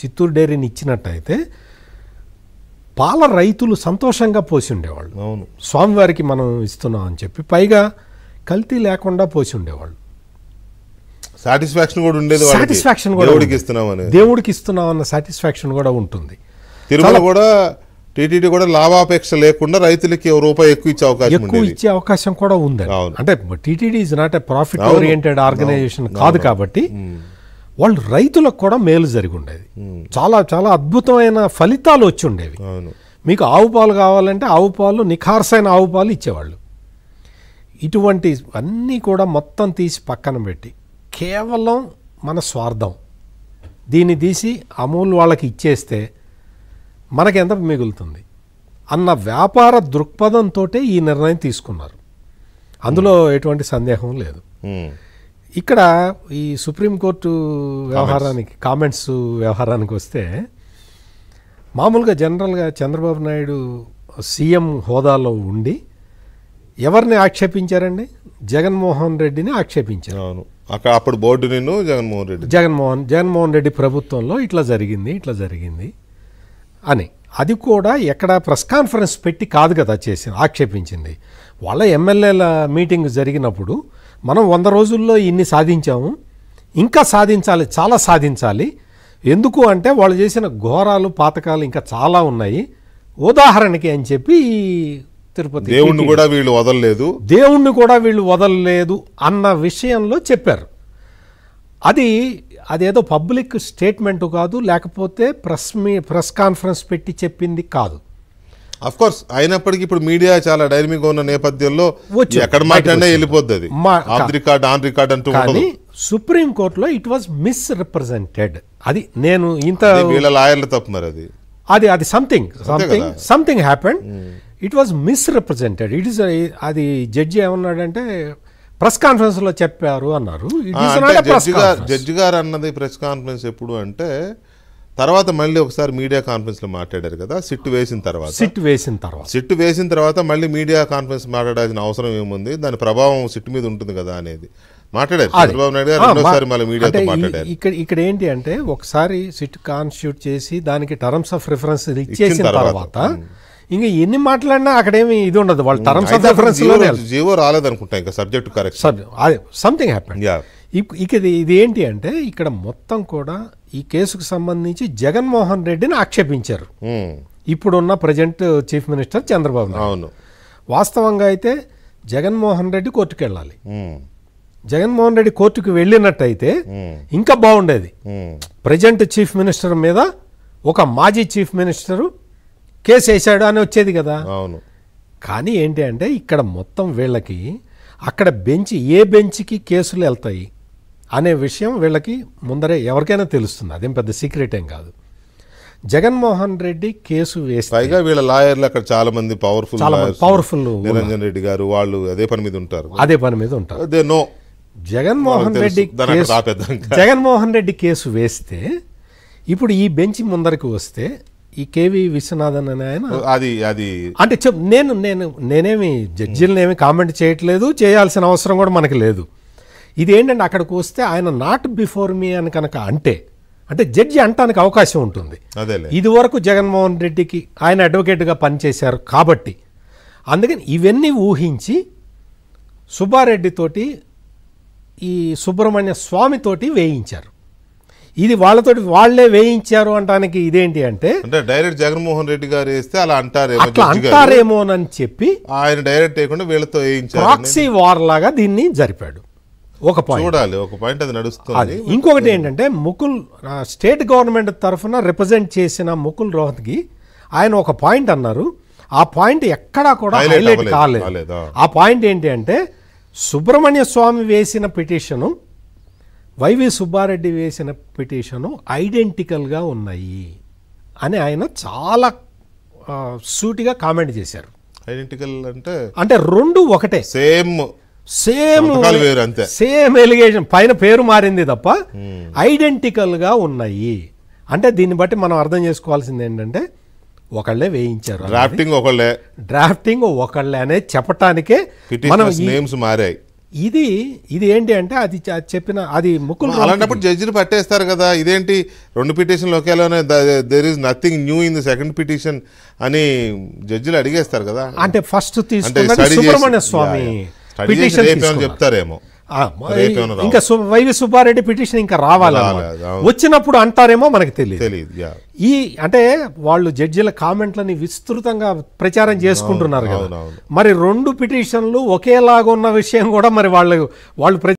చిత్తూరు డైరీని ఇచ్చినట్టయితే పాల రైతులు సంతోషంగా పోసి ఉండేవాళ్ళు అవును స్వామివారికి మనం ఇస్తున్నాం అని చెప్పి పైగా కల్తీ లేకుండా పోసి ఉండేవాళ్ళు సాటిస్ఫాక్షన్ కూడా ఉండేది సాటిస్ఫాక్షన్ కూడా దేవుడికి అని దేవుడికి ఇస్తున్నాం అన్న సాటిస్ఫాక్షన్ కూడా ఉంటుంది తిరుమల కూడా టీటీడీ కూడా లాభాపేక్ష లేకుండా రైతులకి రూపాయి ఎక్కువ ఇచ్చే అవకాశం ఎక్కువ ఇచ్చే అవకాశం కూడా ఉంది అంటే TTD is not a profit oriented organisation కాదు కాబట్టి వాళ్ళు రైతులకు కూడా మేలు జరిగి ఉండేది చాలా చాలా అద్భుతమైన ఫలితాలు వచ్చి ఉండేవి మీకు ఆవు పాలు కావాలంటే ఆవు పాలు నిఖార్సైన ఆవు పాలు ఇచ్చేవాళ్ళు ఇటువంటి అన్నీ కూడా మొత్తం తీసి పక్కన పెట్టి కేవలం మన స్వార్థం దీన్ని తీసి అమూల్ వాళ్ళకి ఇచ్చేస్తే మనకెంత మిగులుతుంది అన్న వ్యాపార దృక్పథంతో ఈ నిర్ణయం తీసుకున్నారు అందులో ఎటువంటి సందేహం లేదు ఇక్కడ ఈ సుప్రీంకోర్టు వ్యవహారానికి కామెంట్స్ వ్యవహారానికి వస్తే మామూలుగా జనరల్గా చంద్రబాబు నాయుడు సీఎం హోదాలో ఉండి ఎవరిని ఆక్షేపించారండి జగన్మోహన్ రెడ్డిని ఆక్షేపించారు అక్కడ అప్పుడు బోర్డు నిన్ను జగన్మోహన్ రెడ్డి జగన్మోహన్ జగన్మోహన్ రెడ్డి ప్రభుత్వంలో ఇట్లా జరిగింది ఇట్లా జరిగింది అని అది కూడా ఎక్కడ ప్రెస్ కాన్ఫరెన్స్ పెట్టి కాదు కదా చేసింది ఆక్షేపించింది వాళ్ళ ఎమ్మెల్యేల మీటింగ్ జరిగినప్పుడు మనం వంద రోజుల్లో ఇన్ని సాధించాము ఇంకా సాధించాలి చాలా సాధించాలి ఎందుకు అంటే వాళ్ళు చేసిన ఘోరాలు పాతకాలు ఇంకా చాలా ఉన్నాయి ఉదాహరణకి అని చెప్పి తిరుపతి దేవుణ్ణి కూడా వీళ్ళు వదలలేదు దేవుణ్ణి కూడా వీళ్ళు వదలలేదు అన్న విషయంలో చెప్పారు అది అదేదో పబ్లిక్ స్టేట్మెంట్ కాదు లేకపోతే ప్రెస్ మీ ప్రెస్ కాన్ఫరెన్స్ పెట్టి చెప్పింది కాదు అఫ్ కోర్స్ అయినప్పటికీ ఇప్పుడు మీడియా చాలా డైనమిక్ ఉన్న నేపథ్యంలో ఎక్కడ మాట్లాడినా వెళ్ళిపోద్ది అది ఆన్ రికార్డ్ ఆన్ రికార్డ్ అంటూ కానీ సుప్రీంకోర్టులో ఇట్ వాజ్ రిప్రజెంటెడ్ అది నేను ఇంత వీళ్ళ లాయర్లు తప్పు మరి అది అది అది something something something happened it was represented it is అది జడ్జి ఏమన్నాడంటే ప్రెస్ కాన్ఫరెన్స్ లో చెప్పారు అన్నారు జడ్జి గారు అన్నది ప్రెస్ కాన్ఫరెన్స్ ఎప్పుడు అంటే తర్వాత మళ్ళీ ఒకసారి మీడియా కాన్ఫరెన్స్ లో మాట్లాడారు కదా సిట్ వేసిన తర్వాత సిట్ వేసిన తర్వాత సిట్ వేసిన తర్వాత మళ్ళీ మీడియా కాన్ఫరెన్స్ మాట్లాడాల్సిన అవసరం ఏముంది దాని ప్రభావం సిట్ మీద ఉంటుంది కదా అనేది చంద్రబాబు నాయుడు మళ్ళీ మీడియాతో మాట్లాడారు ఇక్కడ ఇక్కడ ఏంటి అంటే ఒకసారి సిట్ కాన్స్టిట్యూట్ చేసి దానికి టర్మ్స్ ఆఫ్ రిఫరెన్స్ ఇచ్చేసిన తర్వాత ఇంకా ఎన్ని మాట్లాడినా అక్కడేమి ఇది ఉండదు వాళ్ళు టర్మ్స్ ఆఫ్ రిఫరెన్స్ జీవో రాలేదనుకుంటా ఇంకా సబ్జెక్ట్ కరెక్ట్ సంథింగ్ హ్యాపెన్ ఇక ఇది ఏంటి అంటే ఇక్కడ మొత్తం కూడా ఈ కేసుకు సంబంధించి జగన్మోహన్ రెడ్డిని ఆక్షేపించారు ఇప్పుడున్న present chief minister Chandrababu Naidu వాస్తవంగా అయితే జగన్మోహన్ రెడ్డి కోర్టుకు వెళ్ళాలి జగన్మోహన్ రెడ్డి కోర్టుకు వెళ్ళినట్టయితే ఇంకా బాగుండేది ప్రజెంట్ చీఫ్ మినిస్టర్ మీద ఒక మాజీ చీఫ్ మినిస్టరు కేసు వేశాడు అని వచ్చేది కదా అవును కానీ ఏంటి అంటే ఇక్కడ మొత్తం వీళ్ళకి అక్కడ బెంచ్ ఏ బెంచ్కి కేసులు వెళ్తాయి అనే విషయం వీళ్ళకి ముందరే ఎవరికైనా తెలుస్తుంది అదేం పెద్ద సీక్రెట్ ఏం కాదు జగన్మోహన్ రెడ్డి కేసు వేసి పైగా వీళ్ళ లాయర్లు అక్కడ చాలా మంది పవర్ఫుల్ పవర్ఫుల్ నిరంజన్ రెడ్డి గారు వాళ్ళు అదే పని మీద ఉంటారు అదే పని మీద ఉంటారు అదే నో జగన్మోహన్ రెడ్డి జగన్మోహన్ రెడ్డి కేసు వేస్తే ఇప్పుడు ఈ బెంచ్ ముందరికి వస్తే ఈ కేవి విశ్వనాథన్ అనే ఆయన అది అది అంటే నేను నేను నేనేమి జడ్జిల్ని ఏమి కామెంట్ చేయట్లేదు చేయాల్సిన అవసరం కూడా మనకి లేదు ఇదేంటంటే అక్కడికి వస్తే ఆయన నాట్ బిఫోర్ మీ అని కనుక అంటే అంటే జడ్జి అంటానికి అవకాశం ఉంటుంది ఇది వరకు జగన్మోహన్ రెడ్డికి ఆయన అడ్వకేట్గా పనిచేశారు కాబట్టి అందుకని ఇవన్నీ ఊహించి సుబ్బారెడ్డితోటి ఈ సుబ్రహ్మణ్య స్వామితోటి వేయించారు ఇది వాళ్ళతోటి వాళ్లే వేయించారు అంటానికి ఇదేంటి అంటే డైరెక్ట్ జగన్మోహన్ రెడ్డి గారు వేస్తే అలా అంటారేమో అంటారేమోనని చెప్పి ఆయన డైరెక్ట్ వేయకుండా వీళ్ళతో వేయించారు ప్రాక్సీ వార్ లాగా దీన్ని జరిపాడు ఒక పాయింట్ చూడాలి ఒక పాయింట్ అది నడుస్తుంది ఇంకొకటి ఏంటంటే ముకుల్ స్టేట్ గవర్నమెంట్ తరఫున రిప్రజెంట్ చేసిన ముకుల్ రోహత్కి ఆయన ఒక పాయింట్ అన్నారు ఆ పాయింట్ ఎక్కడా కూడా హైలైట్ కాలేదు ఆ పాయింట్ ఏంటి అంటే సుబ్రహ్మణ్య స్వామి వేసిన పిటిషను వైవి సుబ్బారెడ్డి వేసిన పిటిషను ఐడెంటికల్గా ఉన్నాయి అని ఆయన చాలా సూటిగా కామెంట్ చేశారు ఐడెంటికల్ అంటే అంటే రెండు ఒకటే సేమ్ సేమ్ సేమ్ ఎలిగేషన్ పైన పేరు మారింది తప్ప ఐడెంటికల్గా ఉన్నాయి అంటే దీన్ని బట్టి మనం అర్థం చేసుకోవాల్సింది ఏంటంటే ఒకళ్ళే వేయించారు డ్రాఫ్టింగ్ ఒకళ్ళే డ్రాఫ్టింగ్ ఒకళ్ళే అనేది చెప్పటానికే మనం మారాయి ఇది ఇది ఏంటి అంటే అది చెప్పిన అది ముక్కు అలాంటప్పుడు జడ్జిని పట్టేస్తారు కదా ఇదేంటి రెండు పిటిషన్లు ఒకేలోనే there is nothing new in the second petition అని జడ్జిలు అడిగేస్తారు కదా అంటే ఫస్ట్ తీసుకుంటే సుబ్రహ్మణ్య స్వామి చెప్తారేమో ఇంకా వైవి సుబ్బారెడ్డి పిటిషన్ ఇంకా రావాలి వచ్చినప్పుడు అంటారేమో మనకు తెలియదు ఈ అంటే వాళ్ళు జడ్జిల కామెంట్లని విస్తృతంగా ప్రచారం చేసుకుంటున్నారు కదా మరి రెండు పిటిషన్లు ఒకేలాగా ఉన్న విషయం కూడా మరి వాళ్ళు వాళ్ళు